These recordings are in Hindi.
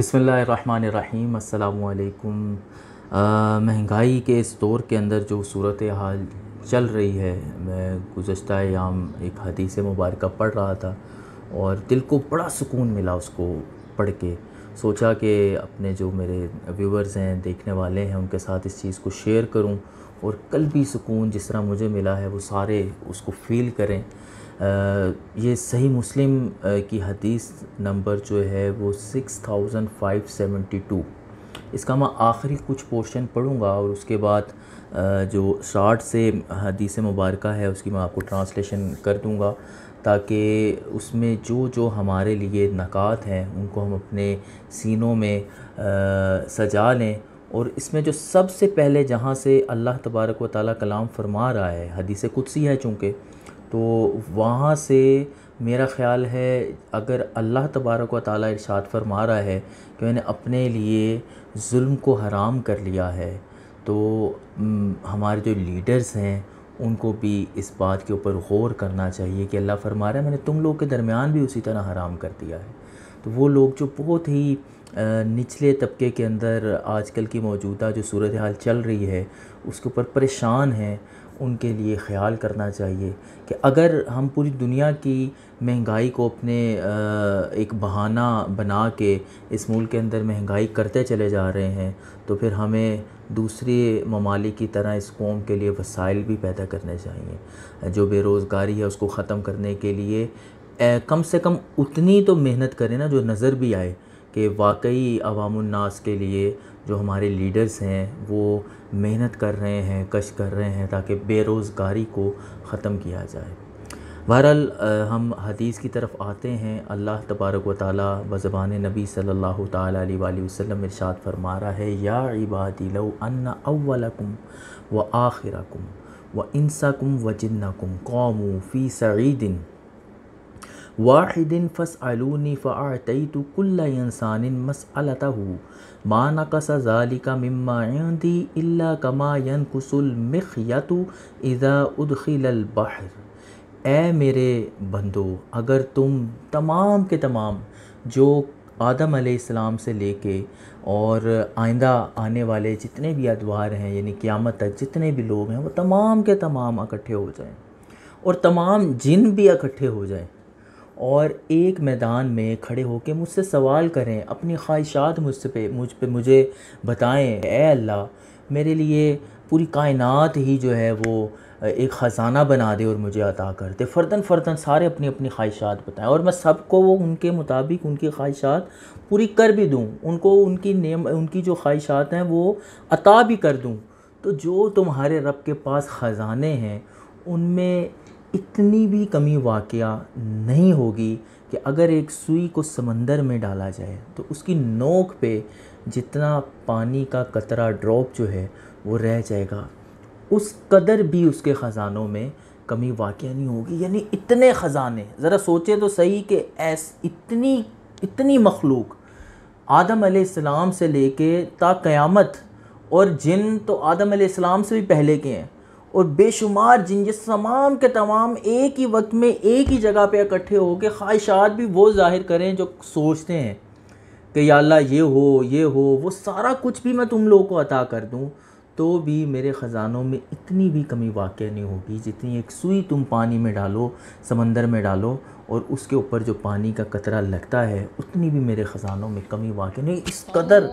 बसमीम अल्लाम महंगाई के इस दौर के अंदर जो सूरत हाल चल रही है मैं गुज्त याम एक हदीस मुबारक पढ़ रहा था और दिल को बड़ा सुकून मिला उसको पढ़ के सोचा कि अपने जो मेरे व्यूवर्स हैं देखने वाले हैं उनके साथ इस चीज़ को शेयर करूं और कल भी सुकून जिस तरह मुझे मिला है वो सारे उसको फील करें ये सही मुस्लिम की हदीस नंबर जो है वो six thousand five seventy two इसका मैं आखिरी कुछ पोर्शन पढ़ूँगा और उसके बाद जो शार्ट से हदीस मुबारक है उसकी मैं आपको ट्रांसलेशन कर दूँगा ताकि उसमें जो जो हमारे लिए नक़ात हैं उनको हम अपने सीनों में आ, सजा लें और इसमें जो सबसे पहले जहाँ से अल्लाह तबारक व ताली कलाम फरमा रहा है हदीस कुदसी है चूँकि तो वहाँ से मेरा ख़्याल है अगर अल्लाह तबारक व ताली इर्शाद फरमा रहा है कि मैंने अपने लिए जुल्म को हराम कर लिया है तो हमारे जो लीडर्स हैं उनको भी इस बात के ऊपर गौर करना चाहिए कि अल्लाह फरमा रहा है मैंने तुम लोग के दरमियान भी उसी तरह हराम कर दिया है तो वो लोग जो बहुत ही निचले तबके के अंदर आजकल की मौजूदा जो सूरत हाल चल रही है उसके ऊपर परेशान हैं उनके लिए ख़्याल करना चाहिए कि अगर हम पूरी दुनिया की महंगाई को अपने एक बहाना बना के इस मुल्क के अंदर महंगाई करते चले जा रहे हैं तो फिर हमें दूसरे ममालिक की तरह इस कौम के लिए वसाइल भी पैदा करने चाहिए जो बेरोज़गारी है उसको ख़त्म करने के लिए कम से कम उतनी तो मेहनत करें ना जो नज़र भी आए कि वाकई अवामनास के लिए जो हमारे लीडर्स हैं वो मेहनत कर रहे हैं कश कर रहे हैं ताकि बेरोज़गारी को ख़त्म किया जाए बहरहाल हम हदीस की तरफ आते हैं अल्लाह तबारक व ताली बज़बान नबी सल्लल्लाहु अलैहि वसल्लम इरशाद फरमा रहा है या इबादी लो अन्ना अव्वलकुम व आखिरकुम व इंसाकुम व जिन्नकुम कौमू फ़ी सईदिन वाहिदिन फ़स आलूनी फ़ातई तो कुल्ला इंसान मसअलता हो माना कसा ज़ालिका मम्मादी कमा कमायन कुसल मिख या तो इज़ा उदखिल ए मेरे बंदो अगर तुम तमाम के तमाम जो आदम आसमाम से लेके और आइंदा आने वाले जितने भी अदवार हैं यानी क़्यामत तक जितने भी लोग हैं वो तमाम के तमाम इकट्ठे हो जाएं और तमाम जिन भी इकट्ठे हो जाएं और एक मैदान में खड़े होकर मुझसे सवाल करें अपनी ख्वाहिशात मुझसे पे मुझ पे मुझे बताएं ए अल्लाह मेरे लिए पूरी कायनात ही जो है वो एक ख़जाना बना दे और मुझे अता कर दे फ़र्दन फ़र्दन सारे अपनी अपनी ख्वाहिशात बताएं और मैं सबको वो उनके मुताबिक उनकी ख्वाहिशात पूरी कर भी दूँ उनको उनकी नेम उनकी जो ख्वाहिशात हैं वो अता भी कर दूँ तो जो तुम्हारे रब के पास ख़जाने हैं उनमें इतनी भी कमी वाक़ नहीं होगी कि अगर एक सुई को समंदर में डाला जाए तो उसकी नोक पे जितना पानी का कतरा ड्रॉप जो है वो रह जाएगा उस कदर भी उसके ख़ज़ानों में कमी वाक़ नहीं होगी यानी इतने ख़ज़ाने ज़रा सोचे तो सही कि ऐस इतनी इतनी मखलूक आदम आलाम से लेके ता क़यामत और जिन तो आदम आसमाम से भी पहले के हैं और बेशुमार जिन ये तमाम के तमाम एक ही वक्त में एक ही जगह पे इकट्ठे के ख्वाहिशात भी वो ज़ाहिर करें जो सोचते हैं कि या अल्लाह ये हो ये हो वो सारा कुछ भी मैं तुम लोगों को अता कर दूँ तो भी मेरे ख़ज़ानों में इतनी भी कमी वाक़ नहीं होगी जितनी एक सुई तुम पानी में डालो समंदर में डालो और उसके ऊपर जो पानी का कतरा लगता है उतनी भी मेरे ख़ज़ानों में कमी वाक़ नहीं इस कदर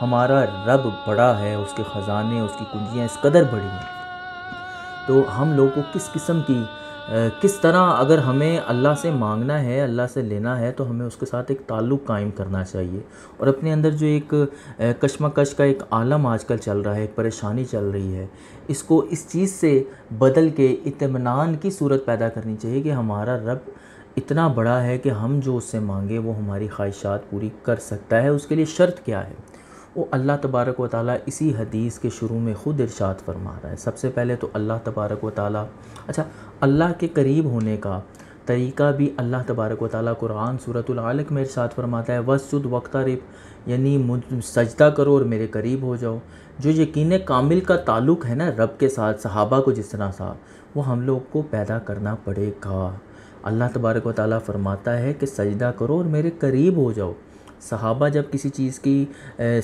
हमारा रब बड़ा है उसके ख़ज़ाने उसकी कुंजियाँ इस कदर बड़ी हैं तो हम लोगों को किस किस्म की किस तरह अगर हमें अल्लाह से मांगना है अल्लाह से लेना है तो हमें उसके साथ एक ताल्लुक़ कायम करना चाहिए और अपने अंदर जो एक कशमकश का एक आलम आजकल चल रहा है एक परेशानी चल रही है इसको इस चीज़ से बदल के इतमान की सूरत पैदा करनी चाहिए कि हमारा रब इतना बड़ा है कि हम जो उससे मांगे वो हमारी ख्वाहिशात पूरी कर सकता है उसके लिए शर्त क्या है वो अल्लाह तबारक व ताली इसी हदीस के शुरू में ख़ुद इरशाद फरमा रहा है सबसे पहले तो अल्लाह तबारक व ताली अच्छा अल्लाह के करीब होने का तरीका भी अल्लाह तबारक व ताली कुरान सूरतलक में इरशाद फरमाता है वसुद वक्ता रिब यानी मुझ सजदा करो और मेरे करीब हो जाओ जो यकीन कामिल का ताल्लुक है ना रब के साथ सहाबा को जिस तरह सा वो हम लोग को पैदा करना पड़ेगा अल्लाह तबारक व ताली फरमाता है कि सजदा करो और मेरे करीब हो जाओ सहाबा जब किसी चीज़ की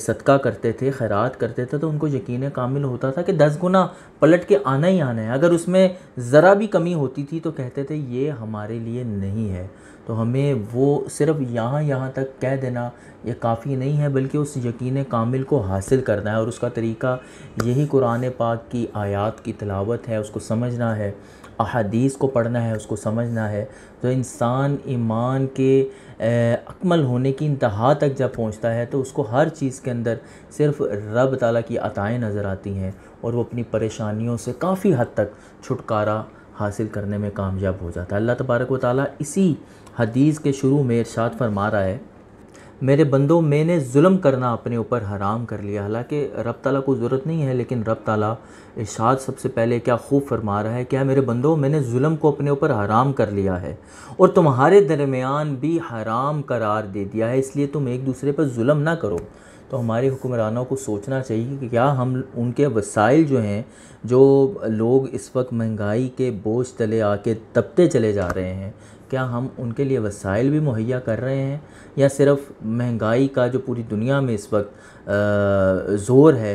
सदका करते थे खैरात करते थे तो उनको यकीन कामिल होता था कि दस गुना पलट के आना ही आना है अगर उसमें ज़रा भी कमी होती थी तो कहते थे ये हमारे लिए नहीं है तो हमें वो सिर्फ यहाँ यहाँ तक कह देना ये काफ़ी नहीं है बल्कि उस यकीन कामिल को हासिल करना है और उसका तरीका यही कुरान पाक की आयात की तलावत है उसको समझना है अहादीस को पढ़ना है उसको समझना है तो इंसान ईमान के अकमल होने की इंतहा तक जब पहुंचता है तो उसको हर चीज़ के अंदर सिर्फ रब ताला की अताएँ नज़र आती हैं और वो अपनी परेशानियों से काफ़ी हद तक छुटकारा हासिल करने में कामयाब हो जाता है अल्लाह तबारक व ताली इसी हदीस के शुरू में इर्शाद फरमा रहा है मेरे बंदो मैंने जुल्म करना अपने ऊपर हराम कर लिया हालांकि रब ताला को ज़रूरत नहीं है लेकिन रब ताला इशाद सबसे पहले क्या खूब फरमा रहा है क्या हाँ मेरे बंदो मैंने जुल्म को अपने ऊपर हराम कर लिया है और तुम्हारे दरमियान भी हराम करार दे दिया है इसलिए तुम एक दूसरे पर म ना करो तो हमारे हुक्मरानों को सोचना चाहिए कि क्या हम उनके वसाइल जो हैं जो लोग इस वक्त महंगाई के बोझ तले आके तपते चले जा रहे हैं क्या हम उनके लिए वसाइल भी मुहैया कर रहे हैं या सिर्फ महंगाई का जो पूरी दुनिया में इस वक्त ज़ोर है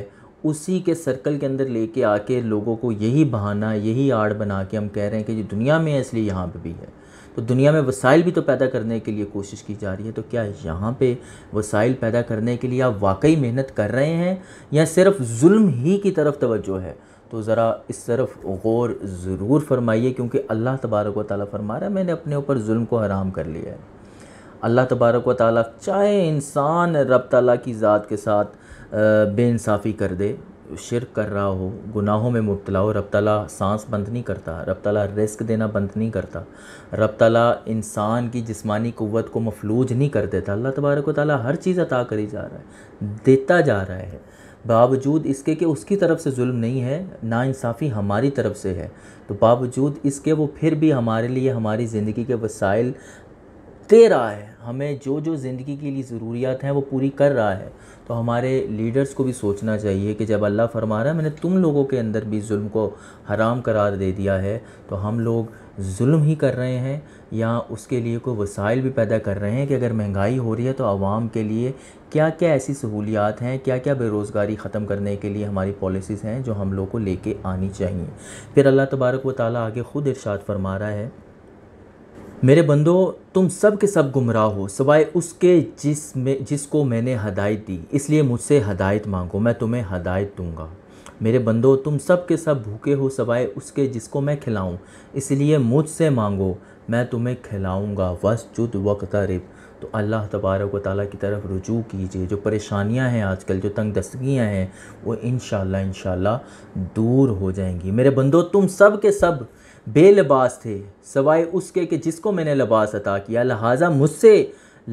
उसी के सर्कल के अंदर लेके आके लोगों को यही बहाना यही आड़ बना के हम कह रहे हैं कि ये दुनिया में है इसलिए यहाँ पे भी है तो दुनिया में वसाइल भी तो पैदा करने के लिए कोशिश की जा रही है तो क्या यहाँ पे वसाइल पैदा करने के लिए आप वाकई मेहनत कर रहे हैं या सिर्फ जुल्म ही की तरफ तवज्जो है तो ज़रा इस तरफ गौर ज़रूर फरमाइए क्योंकि अल्लाह तबारक व ताली फरमा रहा है मैंने अपने ऊपर जुल्म को हराम कर लिया है अल्लाह तबारक व ताली चाहे इंसान रब तला की ज़ात के साथ बेानसाफ़ी कर दे शिर कर रहा हो गुनाहों में मुबतला हो रब तला सांस बंद नहीं करता रब तला रिस्क देना बंद नहीं करता रब तला इंसान की जिस्मानी क़वत को मफलूज नहीं कर देता अल्लाह तबारक ताली हर चीज़ अता करी जा रहा है देता जा रहा है बावजूद इसके कि उसकी तरफ से जुल्म नहीं है नाानसाफ़ी हमारी तरफ से है तो बावजूद इसके वो फिर भी हमारे लिए हमारी ज़िंदगी के वसाइल दे रहा है हमें जो जो ज़िंदगी के लिए ज़रूरियात हैं वो पूरी कर रहा है तो हमारे लीडर्स को भी सोचना चाहिए कि जब अल्लाह फरमा रहा है मैंने तुम लोगों के अंदर भी जुल्म को हराम करार दे दिया है तो हम लोग जुल्म ही कर रहे हैं या उसके लिए कोई वसाइल भी पैदा कर रहे हैं कि अगर महंगाई हो रही है तो आवाम के लिए क्या क्या ऐसी सहूलियात हैं क्या क्या बेरोज़गारी ख़त्म करने के लिए हमारी पॉलिसीज़ हैं जो हम लोग को लेके आनी चाहिए फिर अल्लाह तबारक व ताली आगे ख़ुद इर्शाद फरमा रहा है मेरे बंदो तुम सब के सब गुमराह हो सवाए उसके जिस में जिसको मैंने हदायत दी इसलिए मुझसे हदायत मांगो मैं तुम्हें हदायत दूंगा मेरे बंदो तुम सब के सब भूखे हो सवाए उसके जिसको मैं खिलाऊं इसलिए मुझसे मांगो मैं तुम्हें खिलाऊंगा जुद वकतरिब तो अल्लाह तबारक ताली की तरफ रुजू कीजिए जो परेशानियां हैं आजकल जो तंग दस्तगियाँ हैं वो इन शाला दूर हो जाएंगी मेरे बंदो तुम सब के सब बेलबास थे सवाए उसके कि जिसको मैंने लबास अता किया लिहाजा मुझसे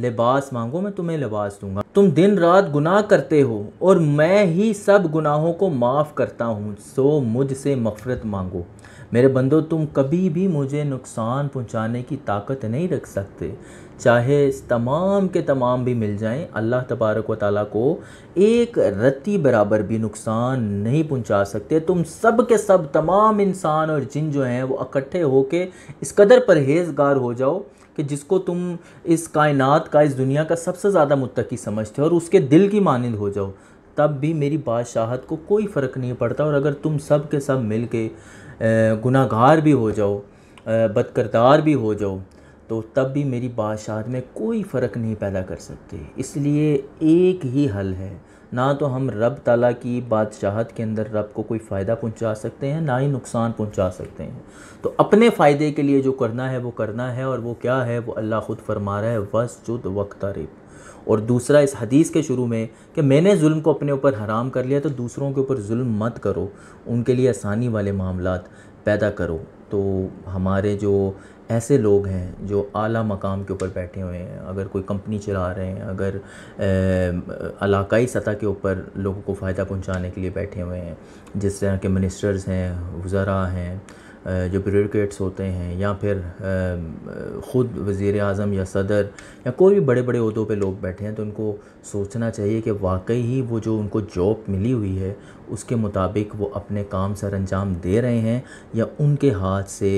लिबास मांगो मैं तुम्हें लिबास दूंगा तुम दिन रात गुनाह करते हो और मैं ही सब गुनाहों को माफ़ करता हूँ सो मुझसे मफ़रत मांगो मेरे बंदो तुम कभी भी मुझे नुकसान पहुँचाने की ताकत नहीं रख सकते चाहे तमाम के तमाम भी मिल जाएं अल्लाह तबारक व ताली को एक रत्ती बराबर भी नुकसान नहीं पहुंचा सकते तुम सब के सब तमाम इंसान और जिन जो हैं वो इकट्ठे होके इस कदर परहेजगार हो जाओ कि जिसको तुम इस कायनात का इस दुनिया का सबसे ज़्यादा मुतकी समझते हो और उसके दिल की मानंद हो जाओ तब भी मेरी बादशाहत को कोई फ़र्क नहीं पड़ता और अगर तुम सब के सब मिल के गुनागार भी हो जाओ बदकरदार भी हो जाओ तो तब भी मेरी बादशाहत में कोई फ़र्क नहीं पैदा कर सकते इसलिए एक ही हल है ना तो हम रब तला की बादशाहत के अंदर रब को कोई फ़ायदा पहुंचा सकते हैं ना ही नुकसान पहुंचा सकते हैं तो अपने फ़ायदे के लिए जो करना है वो करना है और वो क्या है वो अल्लाह ख़ुद फरमा रहा है वस जुद वक्त रेप और दूसरा इस हदीस के शुरू में कि मैंने जुल्म को अपने ऊपर हराम कर लिया तो दूसरों के ऊपर जुल्म मत करो उनके लिए आसानी वाले मामला पैदा करो तो हमारे जो ऐसे लोग हैं जो आला मकाम के ऊपर बैठे हुए हैं अगर कोई कंपनी चला रहे हैं अगर इलाकाई सतह के ऊपर लोगों को फ़ायदा पहुंचाने के लिए बैठे हुए हैं जिस तरह के मिनिस्टर्स हैं वज़रा हैं जो ब्यूरोट्स होते हैं या फिर ख़ुद वज़ी अजम या सदर या कोई भी बड़े बड़े अहदों पर लोग बैठे हैं तो उनको सोचना चाहिए कि वाकई ही वो जो उनको जॉब मिली हुई है उसके मुताबिक वो अपने काम सर अंजाम दे रहे हैं या उनके हाथ से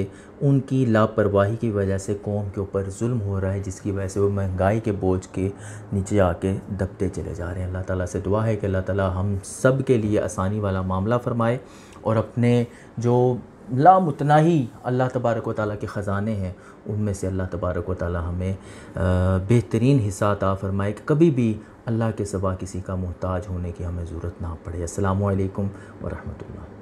उनकी लापरवाही की वजह से कौम के ऊपर जुल्म हो रहा है जिसकी वजह से वो महंगाई के बोझ के नीचे आके दबते चले जा रहे हैं अल्लाह ताला से दुआ है कि अल्लाह ताला हम सब के लिए आसानी वाला मामला फरमाए और अपने जो ही अल्लाह तबारक व ताली के ख़ज़ाने हैं उनमें से अल्लाह तबारक व ताली हमें बेहतरीन हिस्सा ता फ़रमाए कि कभी भी अल्लाह के सवा किसी का मोहताज होने की हमें ज़रूरत ना पड़े अल्लाम वरहमल